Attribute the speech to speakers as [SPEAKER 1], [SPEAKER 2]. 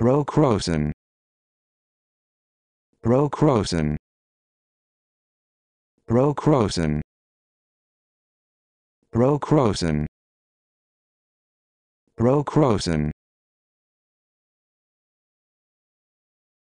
[SPEAKER 1] Procrosin. Procrosin. Procrosin. Procrosin. Procrosin.